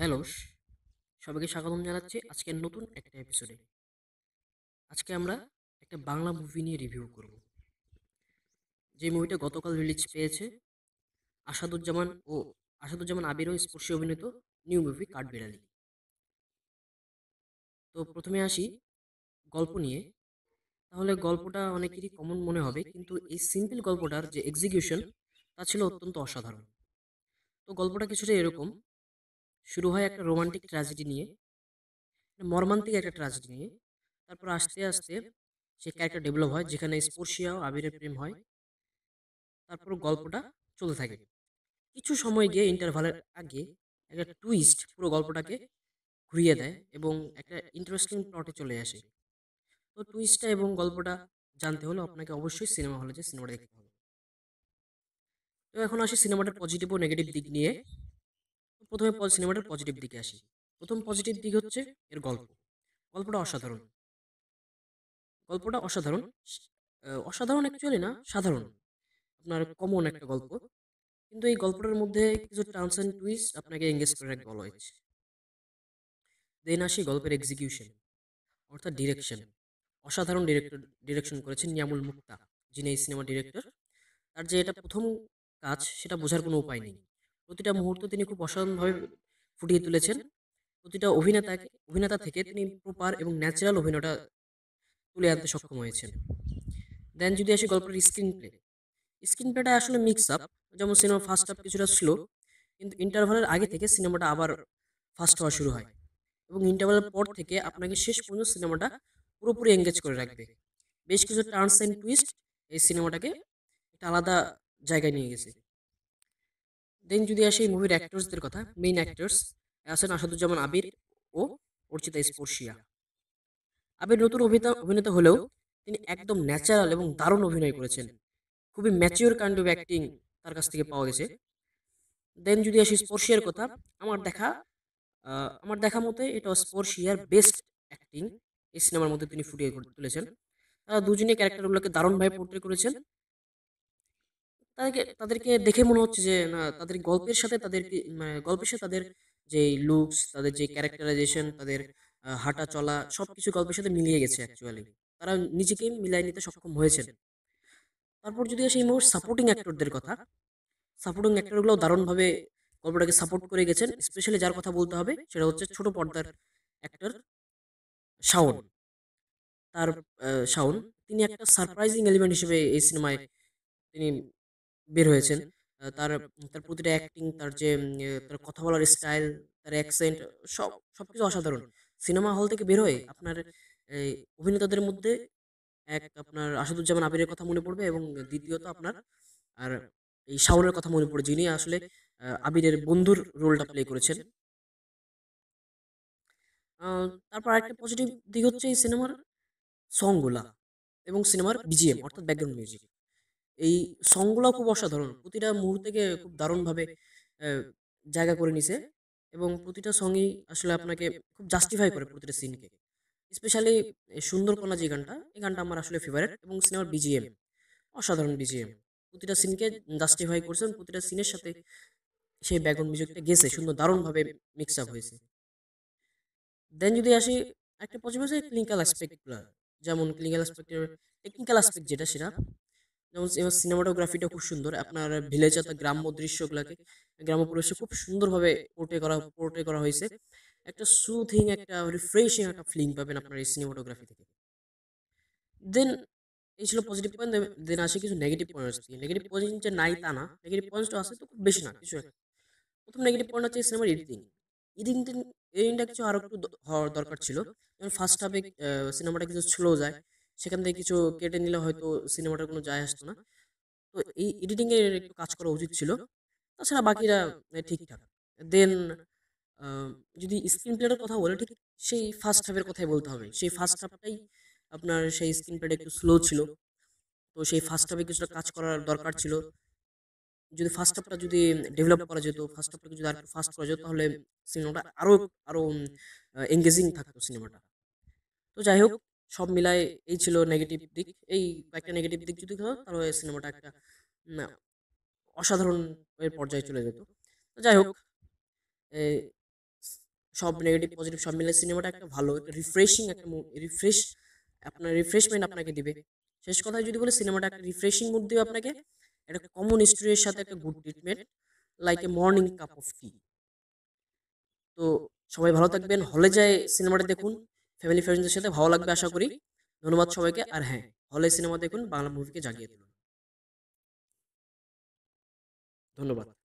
hello সবাইকে স্বাগতম জানাচ্ছি আজকের নতুন একটা এপিসোডে আজকে আমরা একটা বাংলা মুভি নিয়ে রিভিউ করব যে মুভিটা গতকাল রিলিজ পেয়েছে আসাদুজ্জামান ও আসাদুজ্জামান আবিরও স্পর্শী অভিনীত নিউ মুভি কাঠবিড়ালি তো প্রথমে আসি গল্প নিয়ে তাহলে গল্পটা অনেকেরই কমন মনে হবে কিন্তু এই সিম্পল গল্পটার যে এক্সিকিউশন তা ছিল অত্যন্ত অসাধারণ তো গল্পটা কিছুটা এরকম শুরু হয় একটা রোমান্টিক ট্র্যাজেডি নিয়ে মানে মর্মান্তিক একটা ট্র্যাজেডি নিয়ে তারপর আস্তে আস্তে সে ক্যারেক্টার ডেভেলপ হয় যেখানে স্পর্শিয়া আবিরের প্রেম হয় তারপর গল্পটা চলতে থাকে কিছু সময় গিয়ে ইন্টারভালের আগে একটা টুইস্ট পুরো গল্পটাকে ঘুরিয়ে দেয় এবং একটা ইন্টারেস্টিং প্লটে চলে আসে তো টুইস্টটা এবং গল্পটা জানতে হলে আপনাকে অবশ্যই সিনেমা হলে যে সিনেমাটা দেখতে হবে তো এখন আসি সিনেমাটার পজিটিভ ও নেগেটিভ দিক নিয়ে প্রথমে সিনেমাটার পজিটিভ দিকে আসি প্রথম পজিটিভ দিক হচ্ছে এর গল্প গল্পটা অসাধারণ গল্পটা অসাধারণ অসাধারণ অ্যাকচুয়ালি না সাধারণ আপনার কমন একটা গল্প কিন্তু এই গল্পটার মধ্যে কিছু টার্মস অ্যান্ড টুইস্ট আপনাকে এঙ্গেজ করে রাখবে অলওয়েজ দেন আসি গল্পের এক্সিকিউশন অর্থাৎ ডিরেকশন অসাধারণ ডিরেক্টর ডিরেকশন করেছেন নিয়ামুল মুক্তা যিনি এই সিনেমা ডিরেক্টর তার যে এটা প্রথম কাজ সেটা বোঝার কোনো উপায় নেই প্রতিটা মুহূর্ত তিনি খুব অসাধারণভাবে ফুটিয়ে তুলেছেন প্রতিটা অভিনেতাকে অভিনেতা থেকে তিনি প্রপার এবং ন্যাচারাল অভিনয়টা তুলে আনতে সক্ষম হয়েছেন দেন যদি আসি গল্পের স্ক্রিন প্লে স্ক্রিন প্লেটা আসলে মিক্স আপ যেমন সিনেমা ফার্স্ট হাফ কিছুটা স্লো কিন্তু ইন্টারভালের আগে থেকে সিনেমাটা আবার ফাস্ট হওয়া শুরু হয় এবং ইন্টারভালের পর থেকে আপনাকে শেষ পর্যন্ত সিনেমাটা পুরোপুরি এঙ্গেজ করে রাখবে বেশ কিছু টার্নস অ্যান্ড টুইস্ট এই সিনেমাটাকে একটা আলাদা জায়গায় নিয়ে গেছে দেন যদি আসে এই মুভির অ্যাক্টর্সদের কথা মেইন অ্যাক্টরস আছেন আসাদুজ্জামান আবির ও অর্চিতা স্পর্শিয়া আবির নতুন অভিনেতা অভিনেতা হলেও তিনি একদম ন্যাচারাল এবং দারুণ অভিনয় করেছেন খুবই ম্যাচিওর কাইন্ড অফ অ্যাক্টিং তার কাছ থেকে পাওয়া গেছে দেন যদি আসি স্পর্শিয়ার কথা আমার দেখা আমার দেখা মতে এটা স্পর্শিয়ার বেস্ট অ্যাক্টিং এই সিনেমার মধ্যে তিনি ফুটিয়ে তুলেছেন তারা দুজনে ক্যারেক্টারগুলোকে দারুণভাবে পোর্ট্রে করেছেন তাদেরকে তাদেরকে দেখে মনে হচ্ছে যে না তাদের গল্পের সাথে তাদের মানে গল্পের সাথে তাদের যে লুকস তাদের যে ক্যারেক্টারাইজেশন তাদের হাঁটা চলা সব কিছু গল্পের সাথে মিলিয়ে গেছে অ্যাকচুয়ালি তারা নিজেকেই মিলাই নিতে সক্ষম হয়েছে তারপর যদি আসে এই সাপোর্টিং অ্যাক্টরদের কথা সাপোর্টিং অ্যাক্টরগুলো দারুণভাবে গল্পটাকে সাপোর্ট করে গেছেন স্পেশালি যার কথা বলতে হবে সেটা হচ্ছে ছোট পর্দার অ্যাক্টর শাওন তার শাওন তিনি একটা সারপ্রাইজিং এলিমেন্ট হিসেবে এই সিনেমায় তিনি বের হয়েছেন তার তার প্রতিটা অ্যাক্টিং তার যে ইয়ে, তার কথা বলার স্টাইল তার অ্যাকসেন্ট সব সব কিছু অসাধারণ সিনেমা হল থেকে বের হয়ে আপনার অভিনেতাদের মধ্যে এক আপনার আসাদুজ্জামান আবিরের কথা মনে পড়বে এবং দ্বিতীয়ত আপনার আর এই শাওনের কথা মনে পড়বে যিনি আসলে আবিরের বন্ধুর রোলটা প্লে করেছেন তারপর আরেকটা পজিটিভ দিক হচ্ছে এই সিনেমার সংগুলা এবং সিনেমার বিজিএম অর্থাৎ ব্যাকগ্রাউন্ড মিউজিক এই সংগুলো খুব অসাধারণ প্রতিটা মুহূর্তেকে খুব দারুণভাবে জায়গা করে নিছে এবং প্রতিটা সঙ্গই আসলে আপনাকে খুব জাস্টিফাই করে প্রতিটা সিনকে স্পেশালি সুন্দরকোনা যে গানটা এই গানটা আমার আসলে ফেভারেট এবং সিনেমার বিজিএম অসাধারণ বিজিএম প্রতিটা সিনকে জাস্টিফাই করছে এবং প্রতিটা সিনের সাথে সেই ব্যাকগ্রাউন্ড মিউজিকটা গেছে সুন্দর দারুণভাবে মিক্স আপ হয়েছে দেন যদি আসি একটা পজিটিভ আছে ক্লিনিক্যাল অ্যাসপেক্টগুলো যেমন ক্লিনিক্যাল অ্যাসপেক্টের টেকনিক্যাল অ্যাসপেক্ট যেটা সেটা যেমন সিনেমাটোগ্রাফিটা খুব সুন্দর আপনার ভিলেজ অর্থাৎ গ্রাম্য দৃশ্যগুলোকে গ্রাম্য পরিবেশে খুব সুন্দরভাবে পোর্টে করা পোর্টে করা হয়েছে একটা সুথিং একটা রিফ্রেশিং একটা ফিলিং পাবেন আপনার এই সিনেমাটোগ্রাফি থেকে দেন এই ছিল পজিটিভ পয়েন্ট দেন আসে কিছু নেগেটিভ পয়েন্টস দিয়ে নেগেটিভ পয়েন্ট যে নাই তা না নেগেটিভ পয়েন্টসটা আছে তো খুব বেশি না কিছু প্রথম নেগেটিভ পয়েন্ট হচ্ছে সিনেমার ইডিং ইডিং এডিটিংটা কিছু আরও একটু হওয়ার দরকার ছিল যেমন ফার্স্ট হাফে সিনেমাটা কিছু স্লো যায় সেখান থেকে কিছু কেটে নিলে হয়তো সিনেমাটার কোনো যায় আসতো না তো এই এডিটিংয়ের একটু কাজ করা উচিত ছিল তাছাড়া বাকিরা ঠিকঠাক দেন যদি স্ক্রিন প্লেটের কথা বলে ঠিক সেই ফার্স্ট হাফের কথাই বলতে হবে সেই ফার্স্ট হাফটাই আপনার সেই স্ক্রিন প্লেটে একটু স্লো ছিল তো সেই ফার্স্ট হাফে কিছুটা কাজ করার দরকার ছিল যদি ফার্স্ট হাফটা যদি ডেভেলপ করা যেত ফার্স্ট হাফটা যদি আর একটু ফাস্ট করা যেত তাহলে সিনেমাটা আরও আরও এঙ্গেজিং থাকতো সিনেমাটা তো যাই হোক সব মিলায় এই ছিল নেগেটিভ দিক এই একটা নেগেটিভ দিক যদি হতো তাহলে সিনেমাটা একটা অসাধারণ এর পর্যায়ে চলে যেত যাই হোক সব নেগেটিভ পজিটিভ সব মিলে সিনেমাটা একটা ভালো একটা রিফ্রেশিং একটা রিফ্রেশ আপনার রিফ্রেশমেন্ট আপনাকে দিবে শেষ কথায় যদি বলে সিনেমাটা একটা রিফ্রেশিং মুড দিবে আপনাকে একটা কমন স্টোরির সাথে একটা good treatment like a morning cup of tea তো সবাই ভালো থাকবেন হলে যায় সিনেমাটা দেখুন ফ্যামিলি ফ্রেন্ডসদের সাথে ভালো লাগবে আশা করি ধন্যবাদ সবাইকে আর হ্যাঁ, হ্যাঁ হলে সিনেমা দেখুন বাংলা মুভিকে জাগিয়ে তুলুন ধন্যবাদ